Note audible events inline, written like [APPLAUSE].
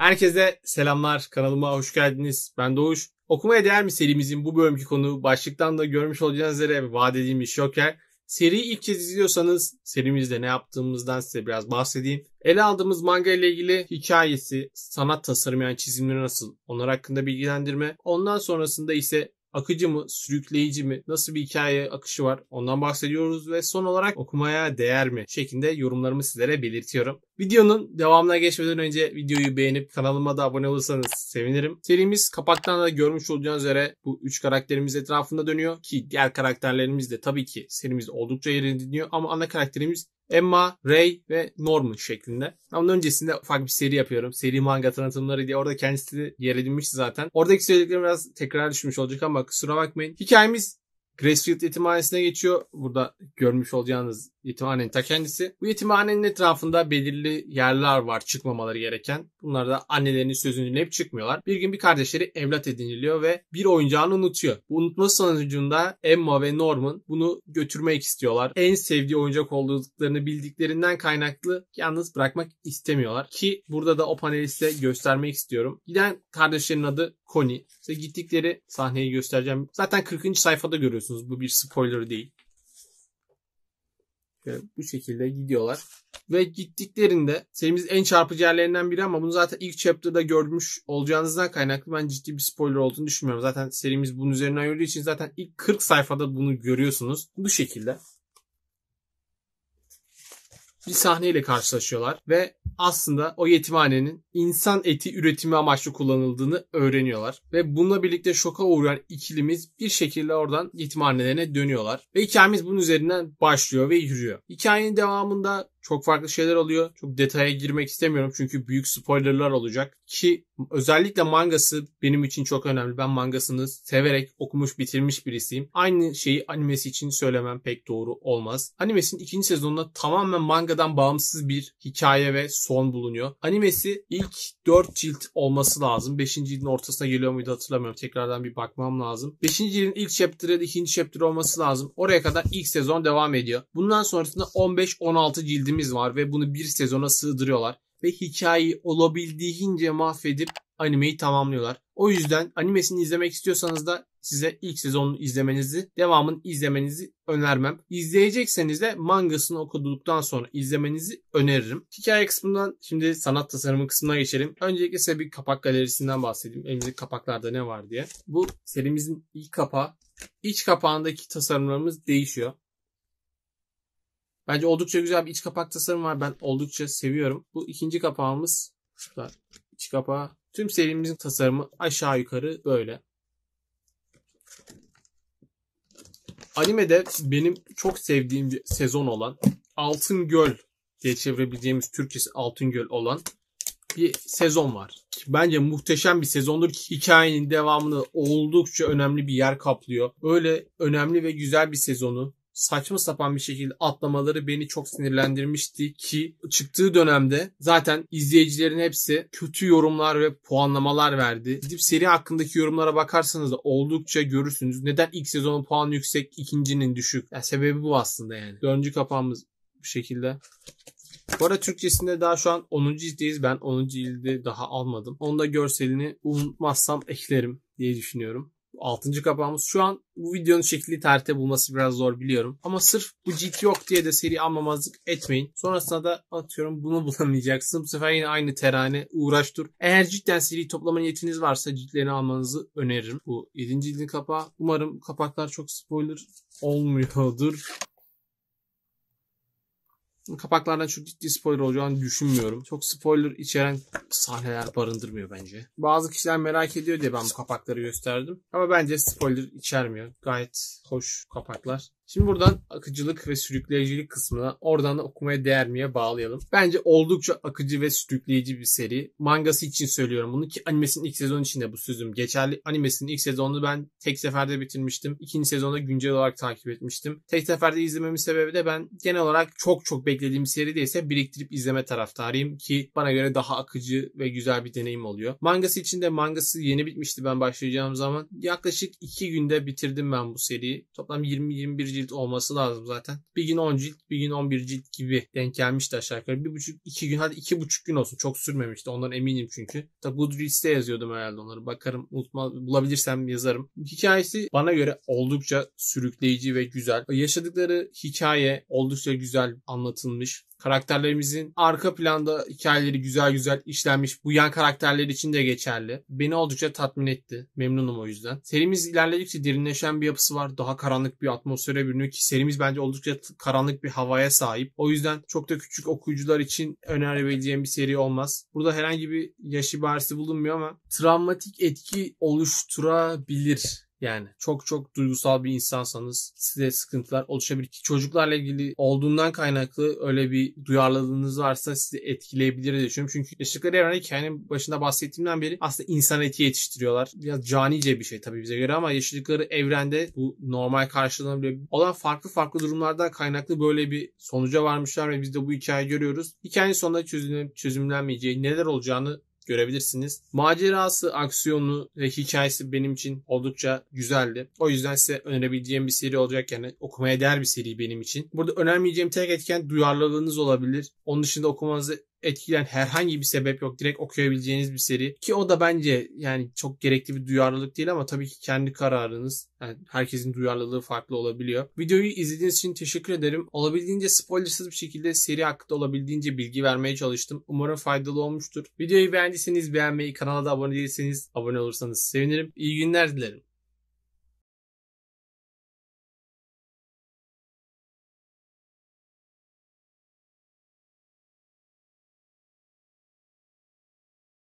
Herkese selamlar. Kanalıma hoş geldiniz. Ben Doğuş. Okumaya değer mi serimizin bu bölümki konu başlıktan da görmüş olacağınız üzere vaat edilmiş Joker. Seriyi ilk kez izliyorsanız serimizde ne yaptığımızdan size biraz bahsedeyim. Ele aldığımız manga ile ilgili hikayesi, sanat tasarımı yani çizimleri nasıl, onlar hakkında bilgilendirme. Ondan sonrasında ise akıcı mı, sürükleyici mi, nasıl bir hikaye akışı var ondan bahsediyoruz ve son olarak okumaya değer mi şeklinde yorumlarımı sizlere belirtiyorum. Videonun devamına geçmeden önce videoyu beğenip kanalıma da abone olursanız sevinirim. Serimiz kapaktan da görmüş olacağınız üzere bu 3 karakterimiz etrafında dönüyor ki diğer karakterlerimiz de tabii ki serimiz oldukça yerine dinliyor ama ana karakterimiz Emma, Ray ve Norman şeklinde. Onun öncesinde ufak bir seri yapıyorum. Seri manga tanıtımları diye. Orada kendisi de yer edinmişti zaten. Oradaki söylediklerim biraz tekrar düşmüş olacak ama kusura bakmayın. Hikayemiz Gracefield yetimhanesine geçiyor. Burada görmüş olacağınız yetimhanenin ta kendisi. Bu yetimhanenin etrafında belirli yerler var çıkmamaları gereken. Bunlar da annelerinin sözünü dinleyip çıkmıyorlar. Bir gün bir kardeşleri evlat ediniliyor ve bir oyuncağını unutuyor. Bu unutma sonucunda Emma ve Norman bunu götürmek istiyorlar. En sevdiği oyuncak olduklarını bildiklerinden kaynaklı yalnız bırakmak istemiyorlar. Ki burada da o paneli size göstermek istiyorum. Giden kardeşlerin adı Connie. İşte gittikleri sahneyi göstereceğim. Zaten 40. sayfada görüyorsunuz. Bu bir spoiler değil. Ee, bu şekilde gidiyorlar. Ve gittiklerinde serimiz en çarpıcı yerlerinden biri ama bunu zaten ilk chapter'da görmüş olacağınızdan kaynaklı ben ciddi bir spoiler olduğunu düşünmüyorum. Zaten serimiz bunun üzerinden ayırdığı için zaten ilk 40 sayfada bunu görüyorsunuz. Bu şekilde bir sahneyle karşılaşıyorlar ve aslında o yetimhanenin insan eti üretimi amaçlı kullanıldığını öğreniyorlar. Ve bununla birlikte şoka uğrayan ikilimiz bir şekilde oradan yetimhanelerine dönüyorlar. Ve hikayemiz bunun üzerinden başlıyor ve yürüyor. Hikayenin devamında çok farklı şeyler oluyor. Çok detaya girmek istemiyorum çünkü büyük spoilerlar olacak. Ki özellikle mangası benim için çok önemli. Ben mangasını severek okumuş bitirmiş birisiyim. Aynı şeyi animesi için söylemem pek doğru olmaz. Animesinin ikinci sezonunda tamamen mangadan bağımsız bir hikaye ve son bulunuyor. Animesi ilk 4 cilt olması lazım. 5. cildin ortasına geliyor muydu hatırlamıyorum. Tekrardan bir bakmam lazım. 5. cildin ilk chapter'ı da 2. chapter olması lazım. Oraya kadar ilk sezon devam ediyor. Bundan sonrasında 15-16 cildi derdimiz var ve bunu bir sezona sığdırıyorlar ve hikayeyi olabildiğince mahvedip animeyi tamamlıyorlar. O yüzden animesini izlemek istiyorsanız da size ilk sezonu izlemenizi, devamını izlemenizi önermem. İzleyecekseniz de mangasını okuduktan sonra izlemenizi öneririm. Hikaye kısmından şimdi sanat tasarımı kısmına geçelim. Öncelikle size bir kapak galerisinden bahsedeyim. Elimizde kapaklarda ne var diye. Bu serimizin ilk kapağı. İç kapağındaki tasarımlarımız değişiyor. Bence oldukça güzel bir iç kapak tasarımı var. Ben oldukça seviyorum. Bu ikinci kapağımız. Şurada iç kapağı. Tüm serimizin tasarımı aşağı yukarı böyle. Animede benim çok sevdiğim bir sezon olan Altın Göl diye çevirebileceğimiz Türkçesi Altın Göl olan bir sezon var. Bence muhteşem bir sezondur. ki Hikayenin devamını oldukça önemli bir yer kaplıyor. Öyle önemli ve güzel bir sezonu saçma sapan bir şekilde atlamaları beni çok sinirlendirmişti ki çıktığı dönemde zaten izleyicilerin hepsi kötü yorumlar ve puanlamalar verdi. Gidip seri hakkındaki yorumlara bakarsanız da oldukça görürsünüz. Neden ilk sezonun puanı yüksek, ikincinin düşük? Yani sebebi bu aslında yani. Dördüncü kapağımız bu şekilde. Bu arada Türkçesinde daha şu an 10. ciltteyiz. Ben 10. cildi daha almadım. Onu da görselini unutmazsam eklerim diye düşünüyorum altıncı kapağımız. Şu an bu videonun şekli tarihte bulması biraz zor biliyorum. Ama sırf bu cilt yok diye de seri almamazlık etmeyin. Sonrasında da atıyorum bunu [LAUGHS] bulamayacaksın. Bu sefer yine aynı terane uğraş dur. Eğer cidden seri toplama niyetiniz varsa ciltlerini almanızı öneririm. Bu 7. cildin kapağı. Umarım kapaklar çok spoiler olmuyordur. Kapaklardan çok ciddi spoiler olacağını düşünmüyorum. Çok spoiler içeren sahneler barındırmıyor bence. Bazı kişiler merak ediyor diye ben bu kapakları gösterdim. Ama bence spoiler içermiyor. Gayet hoş kapaklar. Şimdi buradan akıcılık ve sürükleyicilik kısmına oradan da okumaya değer miye bağlayalım. Bence oldukça akıcı ve sürükleyici bir seri. Mangası için söylüyorum bunu ki animesinin ilk sezon içinde bu sözüm geçerli. Animesinin ilk sezonunu ben tek seferde bitirmiştim. İkinci sezonda güncel olarak takip etmiştim. Tek seferde izlememin sebebi de ben genel olarak çok çok beklediğim seri değilse biriktirip izleme taraftarıyım ki bana göre daha akıcı ve güzel bir deneyim oluyor. Mangası için de mangası yeni bitmişti ben başlayacağım zaman. Yaklaşık iki günde bitirdim ben bu seriyi. Toplam 20-21 cilt olması lazım zaten. Bir gün 10 cilt, bir gün 11 cilt gibi denk gelmişti aşağı yukarı. Bir buçuk, iki gün hadi iki buçuk gün olsun. Çok sürmemişti. Ondan eminim çünkü. Tabi Goodreads'te yazıyordum herhalde onları. Bakarım unutma, bulabilirsem yazarım. Hikayesi bana göre oldukça sürükleyici ve güzel. Yaşadıkları hikaye oldukça güzel anlatılmış. Karakterlerimizin arka planda hikayeleri güzel güzel işlenmiş. Bu yan karakterler için de geçerli. Beni oldukça tatmin etti. Memnunum o yüzden. Serimiz ilerledikçe derinleşen bir yapısı var. Daha karanlık bir atmosfere bürünüyor ki serimiz bence oldukça karanlık bir havaya sahip. O yüzden çok da küçük okuyucular için önerebileceğim bir seri olmaz. Burada herhangi bir yaş ibaresi bulunmuyor ama travmatik etki oluşturabilir yani çok çok duygusal bir insansanız size sıkıntılar oluşabilir ki çocuklarla ilgili olduğundan kaynaklı öyle bir duyarlılığınız varsa sizi etkileyebilir diye düşünüyorum. Çünkü yaşadıkları evrende hikayenin başında bahsettiğimden beri aslında insan eti yetiştiriyorlar. Biraz canice bir şey tabii bize göre ama yaşadıkları evrende bu normal karşılanabiliyor. Olan farklı farklı durumlardan kaynaklı böyle bir sonuca varmışlar ve biz de bu hikayeyi görüyoruz. Hikayenin sonunda çözüm, çözümlenmeyeceği neler olacağını görebilirsiniz. Macerası, aksiyonu ve hikayesi benim için oldukça güzeldi. O yüzden size önerebileceğim bir seri olacak yani okumaya değer bir seri benim için. Burada önermeyeceğim tek etken duyarlılığınız olabilir. Onun dışında okumanızı etkilen herhangi bir sebep yok. Direkt okuyabileceğiniz bir seri. Ki o da bence yani çok gerekli bir duyarlılık değil ama tabii ki kendi kararınız. Yani herkesin duyarlılığı farklı olabiliyor. Videoyu izlediğiniz için teşekkür ederim. Olabildiğince spoilersız bir şekilde seri hakkında olabildiğince bilgi vermeye çalıştım. Umarım faydalı olmuştur. Videoyu beğendiyseniz beğenmeyi, kanala da abone değilseniz abone olursanız sevinirim. İyi günler dilerim.